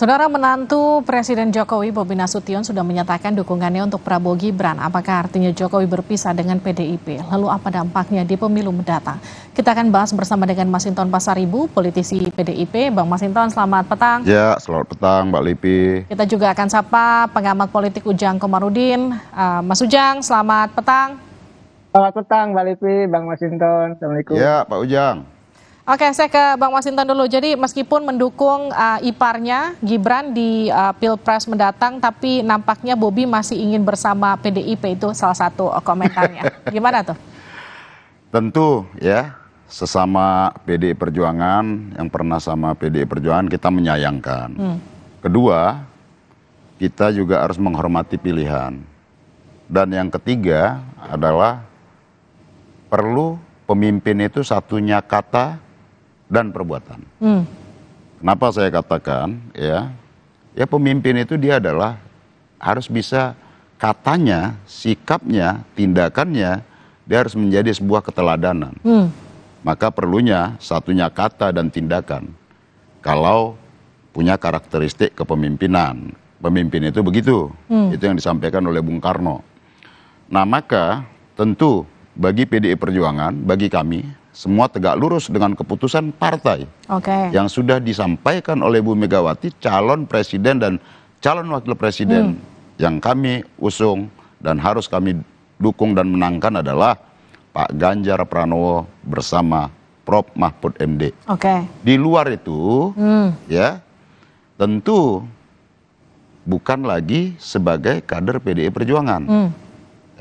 Saudara menantu Presiden Jokowi Bobi Nasution sudah menyatakan dukungannya untuk Prabowo Gibran. Apakah artinya Jokowi berpisah dengan PDIP? Lalu apa dampaknya di pemilu mendatang? Kita akan bahas bersama dengan Masinton Pasaribu, politisi PDIP. Bang Masinton, selamat petang. Ya, selamat petang Mbak Lipi. Kita juga akan sapa pengamat politik Ujang Komarudin. Eh, Mas Ujang, selamat petang. Selamat petang Mbak Lipi, Bang Masinton. Assalamualaikum. Ya, Pak Ujang. Oke, saya ke Bang Masinton dulu. Jadi meskipun mendukung uh, iparnya Gibran di uh, Pilpres mendatang, tapi nampaknya Bobi masih ingin bersama PDIP itu salah satu uh, komentarnya. Gimana tuh? Tentu ya, sesama PDI Perjuangan yang pernah sama PDI Perjuangan kita menyayangkan. Hmm. Kedua, kita juga harus menghormati pilihan. Dan yang ketiga adalah perlu pemimpin itu satunya kata dan perbuatan. Hmm. Kenapa saya katakan ya, ya pemimpin itu dia adalah harus bisa katanya, sikapnya, tindakannya dia harus menjadi sebuah keteladanan. Hmm. Maka perlunya satunya kata dan tindakan. Kalau punya karakteristik kepemimpinan, pemimpin itu begitu. Hmm. Itu yang disampaikan oleh Bung Karno. Nah maka tentu bagi PDI Perjuangan, bagi kami semua tegak lurus dengan keputusan partai okay. yang sudah disampaikan oleh Bu Megawati calon presiden dan calon wakil presiden hmm. yang kami usung dan harus kami dukung dan menangkan adalah Pak Ganjar Pranowo bersama Prof Mahfud MD. Okay. Di luar itu hmm. ya tentu bukan lagi sebagai kader PDI Perjuangan. Hmm.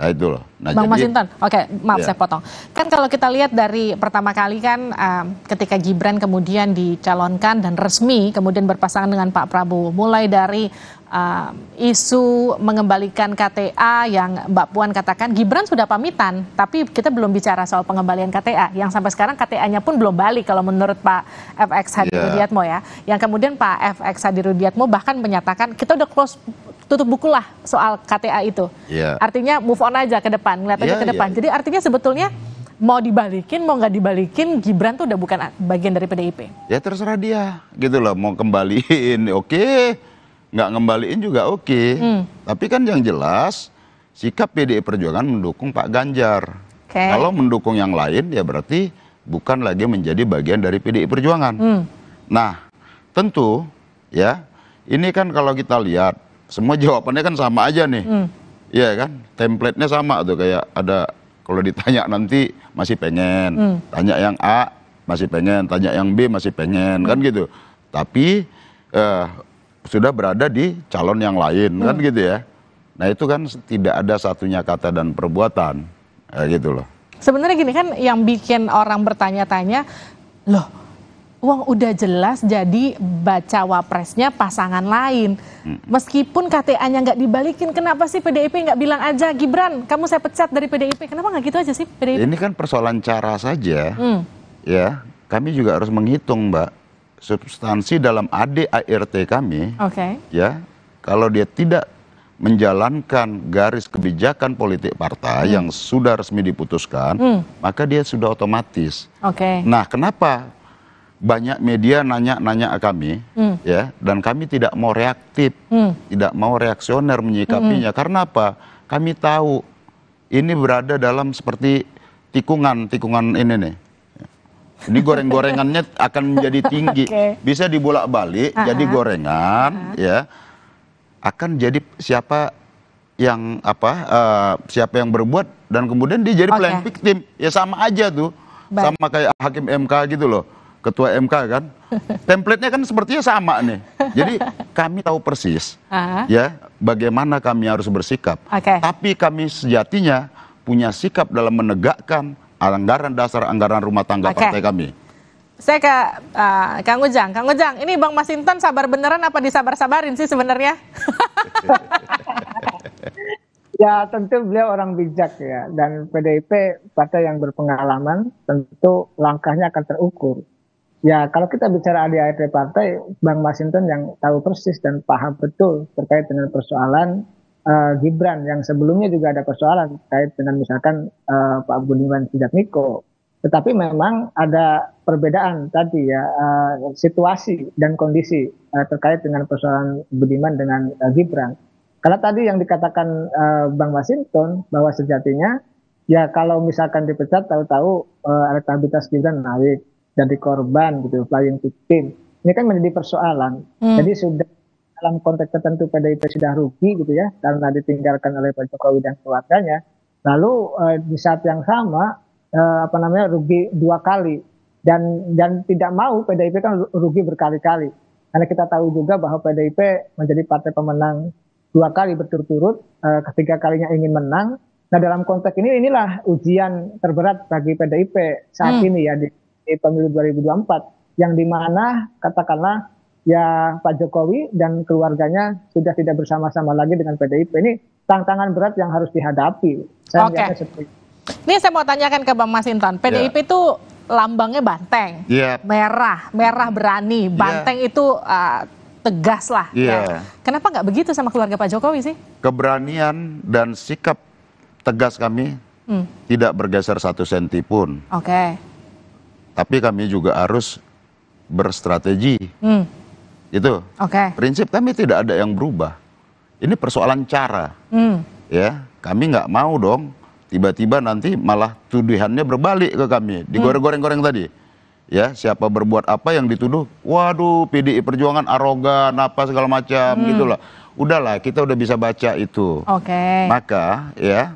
Ya itu loh. Nah, Bang jadi, Masinton, oke, okay, maaf ya. saya potong. Kan kalau kita lihat dari pertama kali kan um, ketika Gibran kemudian dicalonkan dan resmi kemudian berpasangan dengan Pak Prabowo, mulai dari um, isu mengembalikan KTA yang Mbak Puan katakan Gibran sudah pamitan, tapi kita belum bicara soal pengembalian KTA yang sampai sekarang KTA-nya pun belum balik kalau menurut Pak FX iya. Hadirudiatmo ya. ya. Yang kemudian Pak FX Hadirudiatmo bahkan menyatakan kita udah close tutup bukulah soal KTA itu. Ya. Artinya move on aja ke depan depan, aja ya, ke iya. depan. Ya. Jadi artinya sebetulnya mau dibalikin mau nggak dibalikin Gibran tuh udah bukan bagian dari PDIP. Ya terserah dia gitu loh mau kembaliin oke okay. nggak ngembaliin juga oke. Okay. Hmm. Tapi kan yang jelas sikap PDI Perjuangan mendukung Pak Ganjar. Okay. Kalau mendukung yang lain ya berarti bukan lagi menjadi bagian dari PDI Perjuangan. Hmm. Nah tentu ya ini kan kalau kita lihat semua jawabannya kan sama aja nih. Hmm Iya kan? Templatenya sama tuh kayak ada kalau ditanya nanti masih pengen, hmm. tanya yang A masih pengen, tanya yang B masih pengen, kan hmm. kan gitu. Tapi eh, sudah berada di calon yang lain, kan hmm. kan gitu ya. Nah itu kan tidak ada satunya kata dan perbuatan, eh, gitu loh. Sebenarnya gini kan yang bikin orang bertanya-tanya, loh uang udah jelas jadi baca wapresnya pasangan lain. Hmm. Meskipun KTA-nya nggak dibalikin, kenapa sih PDIP nggak bilang aja Gibran, kamu saya pecat dari PDIP? Kenapa nggak gitu aja sih PDIP? Ini kan persoalan cara saja, hmm. ya. Kami juga harus menghitung, Mbak, substansi dalam ADART kami. Oke. Okay. Ya, kalau dia tidak menjalankan garis kebijakan politik partai hmm. yang sudah resmi diputuskan, hmm. maka dia sudah otomatis. Oke. Okay. Nah, kenapa banyak media nanya-nanya kami hmm. ya dan kami tidak mau reaktif, hmm. tidak mau reaksioner menyikapinya. Hmm. Karena apa? Kami tahu ini berada dalam seperti tikungan, tikungan ini nih. Ini goreng-gorengannya akan menjadi tinggi. okay. Bisa dibolak-balik uh jadi ah. gorengan uh ya. Akan jadi siapa yang apa uh, siapa yang berbuat dan kemudian dia jadi okay. playing victim. Ya sama aja tuh. Baik. Sama kayak hakim MK gitu loh ketua MK kan. template-nya kan sepertinya sama nih. Jadi kami tahu persis uh -huh. ya bagaimana kami harus bersikap. Okay. Tapi kami sejatinya punya sikap dalam menegakkan anggaran dasar anggaran rumah tangga okay. partai kami. Saya ke uh, Kang Ujang. Kang Ujang, ini Bang Masinton sabar beneran apa disabar-sabarin sih sebenarnya? ya tentu beliau orang bijak ya dan PDIP partai yang berpengalaman tentu langkahnya akan terukur. Ya, kalau kita bicara ADART partai, Bang Washington yang tahu persis dan paham betul terkait dengan persoalan uh, Gibran yang sebelumnya juga ada persoalan terkait dengan misalkan uh, Pak Budiman Niko. Tetapi memang ada perbedaan tadi ya uh, situasi dan kondisi uh, terkait dengan persoalan Budiman dengan uh, Gibran. Kalau tadi yang dikatakan uh, Bang Washington bahwa sejatinya ya kalau misalkan dipecat tahu-tahu uh, elektabilitas Gibran naik dari korban gitu playing victim ini kan menjadi persoalan hmm. jadi sudah dalam konteks tertentu PDIP sudah rugi gitu ya karena ditinggalkan oleh Pak Jokowi dan keluarganya lalu eh, di saat yang sama eh, apa namanya rugi dua kali dan dan tidak mau PDIP kan rugi berkali-kali karena kita tahu juga bahwa PDIP menjadi partai pemenang dua kali berturut-turut eh, ketiga kalinya ingin menang Nah dalam konteks ini inilah ujian terberat bagi PDIP saat hmm. ini ya di di pemilu 2024 yang dimana katakanlah ya Pak Jokowi dan keluarganya sudah tidak bersama-sama lagi dengan PDIP ini tantangan berat yang harus dihadapi. Saya Oke. seperti Ini saya mau tanyakan ke Bang Masinton, PDIP ya. itu ya. lambangnya banteng, ya. merah, merah berani, ya. banteng ya. itu uh, tegas lah. Ya. Ya. Kenapa nggak begitu sama keluarga Pak Jokowi sih? Keberanian dan sikap tegas kami hmm. tidak bergeser satu senti pun. Oke. Okay. Tapi kami juga harus berstrategi. Hmm. Itu. Okay. Prinsip kami tidak ada yang berubah. Ini persoalan cara. Hmm. Ya, kami nggak mau dong tiba-tiba nanti malah tuduhannya berbalik ke kami, hmm. digoreng-goreng-goreng tadi. Ya, siapa berbuat apa yang dituduh, waduh PDI Perjuangan arogan apa segala macam hmm. gitulah. Udahlah, kita udah bisa baca itu. Oke. Okay. Maka ya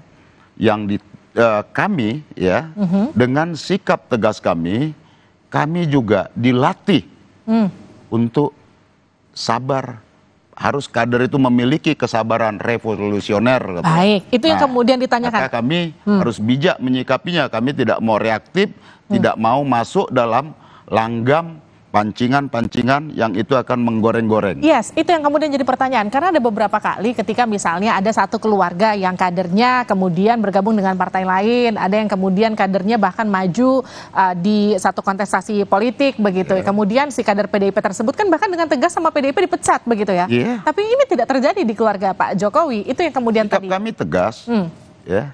yang di uh, kami ya mm -hmm. dengan sikap tegas kami kami juga dilatih mm. untuk sabar harus kader itu memiliki kesabaran revolusioner. Gitu. Baik, itu nah, yang kemudian ditanyakan. Maka kami hmm. harus bijak menyikapinya. Kami tidak mau reaktif, hmm. tidak mau masuk dalam langgam pancingan-pancingan yang itu akan menggoreng-goreng. Yes, itu yang kemudian jadi pertanyaan karena ada beberapa kali ketika misalnya ada satu keluarga yang kadernya kemudian bergabung dengan partai lain, ada yang kemudian kadernya bahkan maju uh, di satu kontestasi politik begitu. Yeah. Kemudian si kader PDIP tersebut kan bahkan dengan tegas sama PDIP dipecat begitu ya. Yeah. Tapi ini tidak terjadi di keluarga Pak Jokowi. Itu yang kemudian Sikap tadi. kami tegas. Hmm. Ya.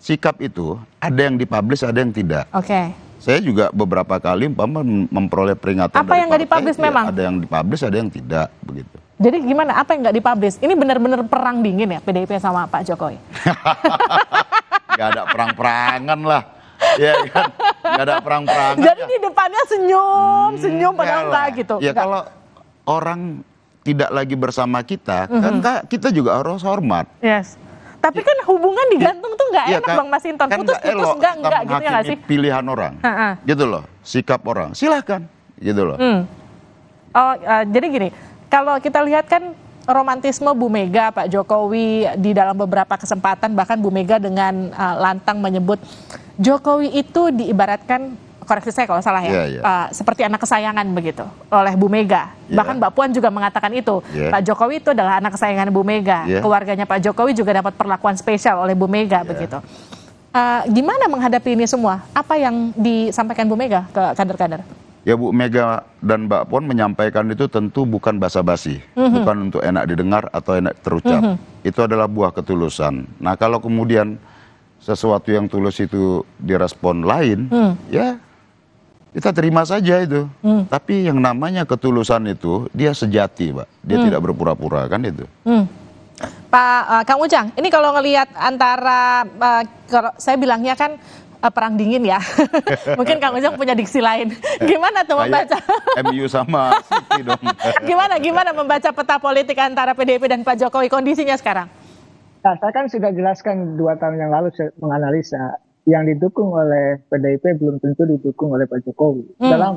Sikap itu ada yang dipublish, ada yang tidak. Oke. Okay saya juga beberapa kali umpama memperoleh peringatan apa yang nggak dipublish ya, memang ada yang dipublish ada yang tidak begitu jadi gimana apa yang nggak dipublish ini benar-benar perang dingin ya PDIP sama Pak Jokowi Gak ada perang-perangan lah ya kan gak ada perang-perangan jadi ya. di depannya senyum hmm, senyum padahal enggak gitu ya kalau orang tidak lagi bersama kita mm -hmm. kan mhm. kita juga harus hormat yes. Tapi kan hubungan digantung tuh nggak ya, enak kan, Bang Masinton. Kan Putus-putus enggak, enggak gitu ya sih? pilihan orang. Ha -ha. Gitu loh, sikap orang. Silahkan, gitu loh. Hmm. Oh, uh, jadi gini, kalau kita lihat kan romantisme Bu Mega, Pak Jokowi di dalam beberapa kesempatan bahkan Bu Mega dengan uh, lantang menyebut Jokowi itu diibaratkan koreksi saya kalau salah ya, yeah, yeah. Uh, seperti anak kesayangan begitu oleh Bu Mega. Yeah. Bahkan Mbak Puan juga mengatakan itu. Yeah. Pak Jokowi itu adalah anak kesayangan Bu Mega. Yeah. Keluarganya Pak Jokowi juga dapat perlakuan spesial oleh Bu Mega yeah. begitu. Uh, gimana menghadapi ini semua? Apa yang disampaikan Bu Mega ke kader-kader? Ya Bu Mega dan Mbak Puan menyampaikan itu tentu bukan basa-basi, mm -hmm. bukan untuk enak didengar atau enak terucap. Mm -hmm. Itu adalah buah ketulusan. Nah kalau kemudian sesuatu yang tulus itu direspon lain, mm. ya kita terima saja itu. Hmm. Tapi yang namanya ketulusan itu dia sejati, Pak. Dia hmm. tidak berpura-pura kan itu. Hmm. Pak uh, Kang Ujang, ini kalau ngelihat antara uh, kalau saya bilangnya kan uh, perang dingin ya. Mungkin Kang Ujang punya diksi lain. gimana tuh membaca? MU sama City dong. gimana gimana membaca peta politik antara PDIP dan Pak Jokowi kondisinya sekarang? Nah, saya kan sudah jelaskan dua tahun yang lalu menganalisa yang didukung oleh PDIP belum tentu didukung oleh Pak Jokowi. Hmm. Sudah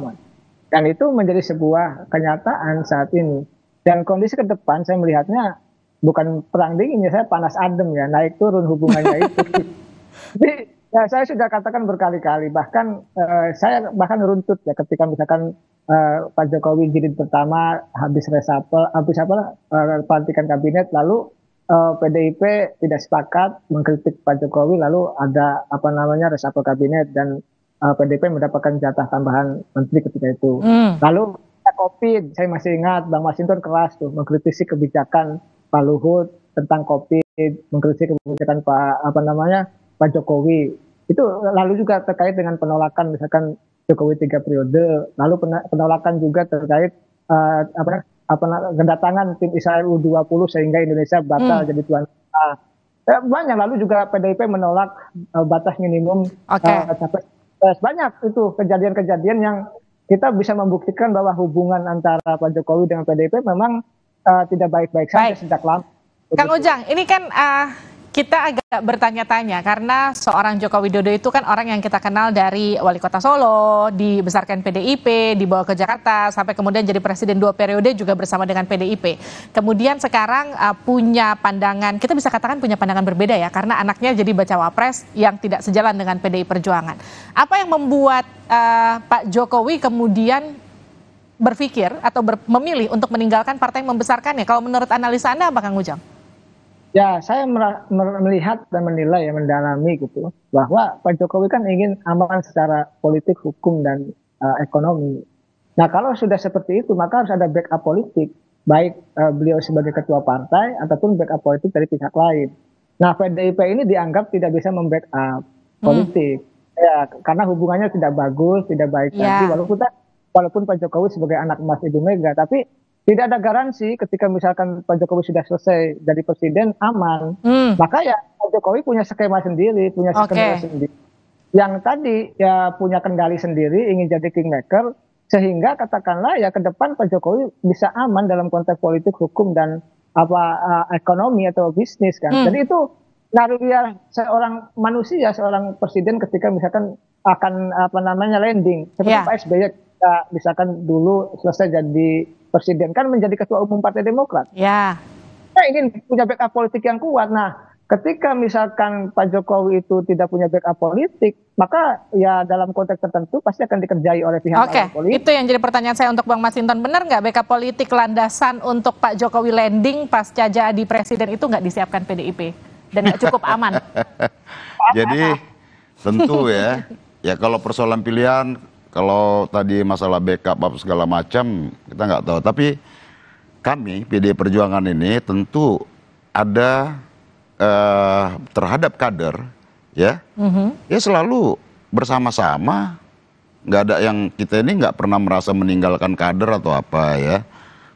Dan itu menjadi sebuah kenyataan saat ini. Dan kondisi ke depan saya melihatnya bukan perang dingin ya, saya panas adem ya, naik turun hubungannya itu. Jadi ya, saya sudah katakan berkali-kali, bahkan eh, saya bahkan runtut ya ketika misalkan eh, Pak Jokowi jilid pertama habis resapel, habis apa eh, pelantikan kabinet lalu uh, eh, PDIP tidak sepakat mengkritik Pak Jokowi lalu ada apa namanya reshuffle kabinet dan uh, eh, PDIP mendapatkan jatah tambahan menteri ketika itu. Hmm. Lalu COVID, saya masih ingat Bang Masinton keras tuh mengkritisi kebijakan Pak Luhut tentang COVID, mengkritisi kebijakan Pak apa namanya Pak Jokowi. Itu lalu juga terkait dengan penolakan misalkan Jokowi tiga periode, lalu penolakan juga terkait uh, apa apa kedatangan tim Israel U20 sehingga Indonesia batal hmm. jadi tuan rumah. Ya, banyak lalu juga PDIP menolak uh, batas minimum okay. uh, eh, capres. Uh, banyak itu kejadian-kejadian yang kita bisa membuktikan bahwa hubungan antara Pak Jokowi dengan PDIP memang uh, tidak baik-baik saja sejak lama. Kang Ujang, ini kan uh, kita agak bertanya-tanya karena seorang Joko Widodo itu kan orang yang kita kenal dari wali kota Solo, dibesarkan PDIP, dibawa ke Jakarta, sampai kemudian jadi presiden dua periode juga bersama dengan PDIP. Kemudian sekarang uh, punya pandangan, kita bisa katakan punya pandangan berbeda ya, karena anaknya jadi baca wapres yang tidak sejalan dengan PDI Perjuangan. Apa yang membuat uh, Pak Jokowi kemudian berpikir atau ber memilih untuk meninggalkan partai yang membesarkannya? Kalau menurut analisa Anda apa Kang Ujang? Ya, saya melihat dan menilai ya mendalami gitu bahwa Pak Jokowi kan ingin aman secara politik, hukum dan uh, ekonomi. Nah, kalau sudah seperti itu maka harus ada backup politik, baik uh, beliau sebagai ketua partai ataupun backup politik dari pihak lain. Nah, PDIP ini dianggap tidak bisa membackup hmm. politik. Hmm. Ya, karena hubungannya tidak bagus, tidak baik yeah. lagi walaupun walaupun Pak Jokowi sebagai anak emas Ibu Mega, tapi tidak ada garansi ketika misalkan Pak Jokowi sudah selesai jadi presiden aman, hmm. maka ya Pak Jokowi punya skema sendiri, punya skema okay. sendiri. Yang tadi ya punya kendali sendiri, ingin jadi kingmaker, sehingga katakanlah ya ke depan Pak Jokowi bisa aman dalam konteks politik, hukum dan apa uh, ekonomi atau bisnis kan. Hmm. Jadi itu naruhnya seorang manusia, seorang presiden ketika misalkan akan apa namanya landing seperti yeah. Pak SBY ya, misalkan dulu selesai jadi presiden kan menjadi ketua umum Partai Demokrat. Ya. Kita ingin punya backup politik yang kuat. Nah, ketika misalkan Pak Jokowi itu tidak punya backup politik, maka ya dalam konteks tertentu pasti akan dikerjai oleh pihak okay. politik. Oke, itu yang jadi pertanyaan saya untuk Bang Masinton. Benar nggak backup politik landasan untuk Pak Jokowi landing pasca jadi presiden itu nggak disiapkan PDIP? Dan nggak cukup aman? jadi tentu ya, ya kalau persoalan pilihan kalau tadi masalah backup apa segala macam kita nggak tahu. Tapi kami PD Perjuangan ini tentu ada uh, terhadap kader ya, mm-hmm. ya selalu bersama-sama. Nggak ada yang kita ini nggak pernah merasa meninggalkan kader atau apa ya.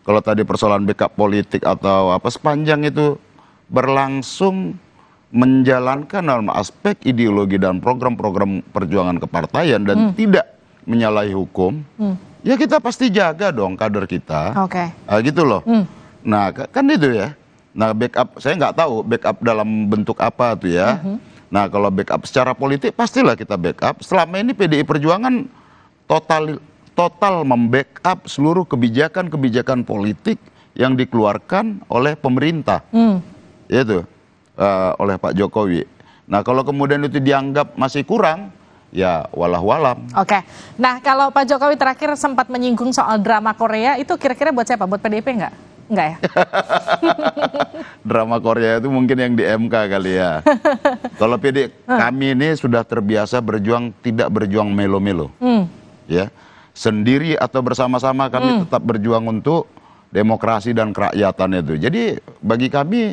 Kalau tadi persoalan backup politik atau apa sepanjang itu berlangsung menjalankan dalam aspek ideologi dan program-program perjuangan kepartaian dan hmm. tidak menyalahi hukum, hmm. ya kita pasti jaga dong kader kita. Oke. Okay. Nah, gitu loh. Hmm. Nah kan itu ya. Nah backup saya nggak tahu backup dalam bentuk apa tuh ya. -hmm. Nah kalau backup secara politik pastilah kita backup. Selama ini PDI Perjuangan total total membackup seluruh kebijakan-kebijakan politik yang dikeluarkan oleh pemerintah, mm. yaitu uh, eh, oleh Pak Jokowi. Nah kalau kemudian itu dianggap masih kurang, ya walah walam. Oke, okay. nah kalau Pak Jokowi terakhir sempat menyinggung soal drama Korea itu kira-kira buat siapa? Buat PDIP nggak? Enggak ya? drama Korea itu mungkin yang di MK kali ya. kalau PD kami ini sudah terbiasa berjuang tidak berjuang melo-melo. Hmm. Ya. Sendiri atau bersama-sama kami hmm. tetap berjuang untuk demokrasi dan kerakyatan itu. Jadi bagi kami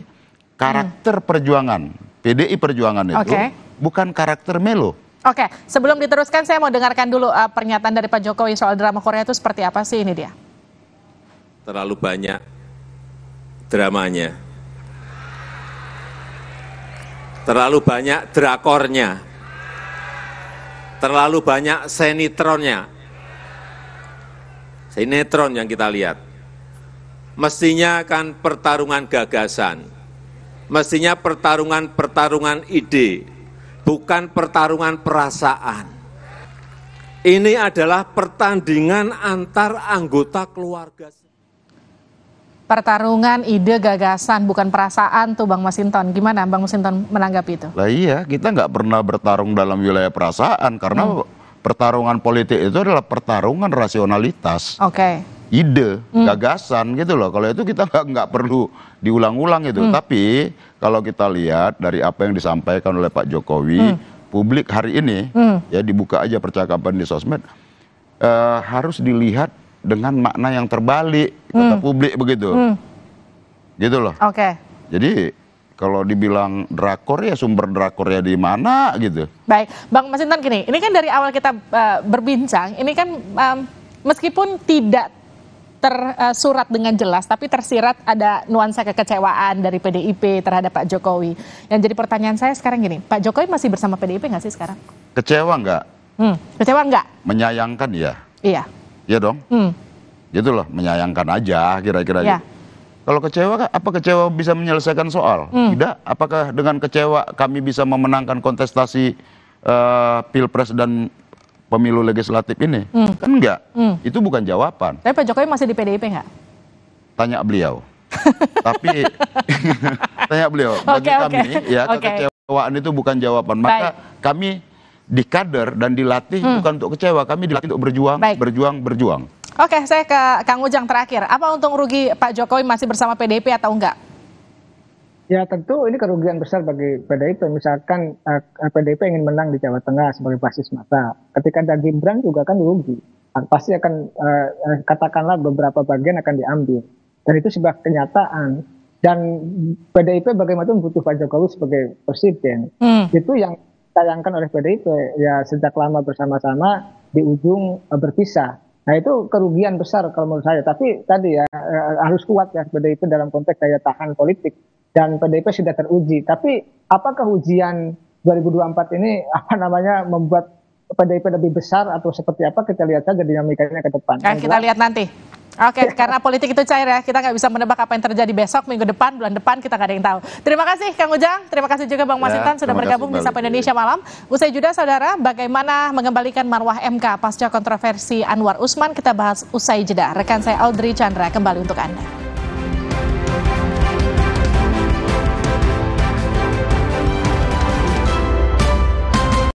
karakter hmm. perjuangan PDI perjuangan itu okay. bukan karakter melo. Oke, sebelum diteruskan saya mau dengarkan dulu uh, pernyataan dari Pak Jokowi soal drama Korea itu seperti apa sih ini dia. Terlalu banyak dramanya. Terlalu banyak drakornya. Terlalu banyak senitronnya. Sinetron yang kita lihat. Mestinya kan pertarungan gagasan. Mestinya pertarungan-pertarungan ide bukan pertarungan perasaan. Ini adalah pertandingan antar anggota keluarga. Pertarungan ide gagasan bukan perasaan tuh Bang Masinton. Gimana Bang Masinton menanggapi itu? Lah iya, kita nggak pernah bertarung dalam wilayah perasaan karena hmm. pertarungan politik itu adalah pertarungan rasionalitas. Oke. Okay ide, hmm. gagasan gitu loh. Kalau itu kita nggak perlu diulang-ulang gitu. Hmm. Tapi kalau kita lihat dari apa yang disampaikan oleh Pak Jokowi, hmm. publik hari ini hmm. ya dibuka aja percakapan di sosmed uh, harus dilihat dengan makna yang terbalik kata hmm. publik begitu. Hmm. Gitu loh. Oke. Okay. Jadi kalau dibilang drakor ya sumber drakor ya di mana gitu. Baik, Bang Masinton gini, ini kan dari awal kita uh, berbincang, ini kan um, meskipun tidak tersurat eh, dengan jelas, tapi tersirat ada nuansa kekecewaan dari PDIP terhadap Pak Jokowi. Yang jadi pertanyaan saya sekarang gini, Pak Jokowi masih bersama PDIP nggak sih sekarang? Kecewa nggak? Hmm, kecewa nggak? Menyayangkan ya. Iya. Iya dong. Hmm. Gitu loh, menyayangkan aja kira-kira. Iya. Gitu. Kalau kecewa, apa kecewa bisa menyelesaikan soal? Hmm. Tidak. Apakah dengan kecewa kami bisa memenangkan kontestasi uh, pilpres dan pemilu legislatif ini? Hmm. Kan enggak. Hmm. Itu bukan jawaban. Tapi Pak Jokowi masih di PDIP enggak? Tanya beliau. Tapi tanya beliau. Bagi okay, kami okay. ya okay. kekecewaan itu bukan jawaban. Maka Baik. kami di kader dan dilatih hmm. bukan untuk kecewa, kami dilatih untuk berjuang, Baik. berjuang, berjuang. Oke, saya ke Kang Ujang terakhir. Apa untung rugi Pak Jokowi masih bersama PDIP atau enggak? Ya tentu ini kerugian besar bagi PDIP. Misalkan eh, PDIP eh, ingin menang di Jawa Tengah sebagai basis mata, Ketika ada Gibran juga kan rugi. Ah, pasti akan eh, eh, katakanlah beberapa bagian akan diambil. Dan itu sebuah kenyataan. Dan PDIP bagaimanapun butuh Pak Jokowi sebagai presiden. Hmm. Itu yang ditayangkan oleh PDIP ya sejak lama bersama-sama di ujung eh, berpisah. Nah itu kerugian besar kalau menurut saya. Tapi tadi ya eh, harus kuat ya PDIP dalam konteks daya tahan politik dan PDIP sudah teruji. Tapi apakah ujian 2024 ini apa namanya membuat PDIP lebih besar atau seperti apa kita lihat saja dinamikanya ke depan. Nah, kita lihat nanti. Oke, okay, karena politik itu cair ya, kita nggak bisa menebak apa yang terjadi besok, minggu depan, bulan depan, kita nggak ada yang tahu. Terima kasih Kang Ujang, terima kasih juga Bang Masintan ya, sudah bergabung di Sapa Indonesia Malam. Usai jeda saudara, bagaimana mengembalikan marwah MK pasca kontroversi Anwar Usman, kita bahas usai jeda. Rekan saya Audrey Chandra kembali untuk Anda.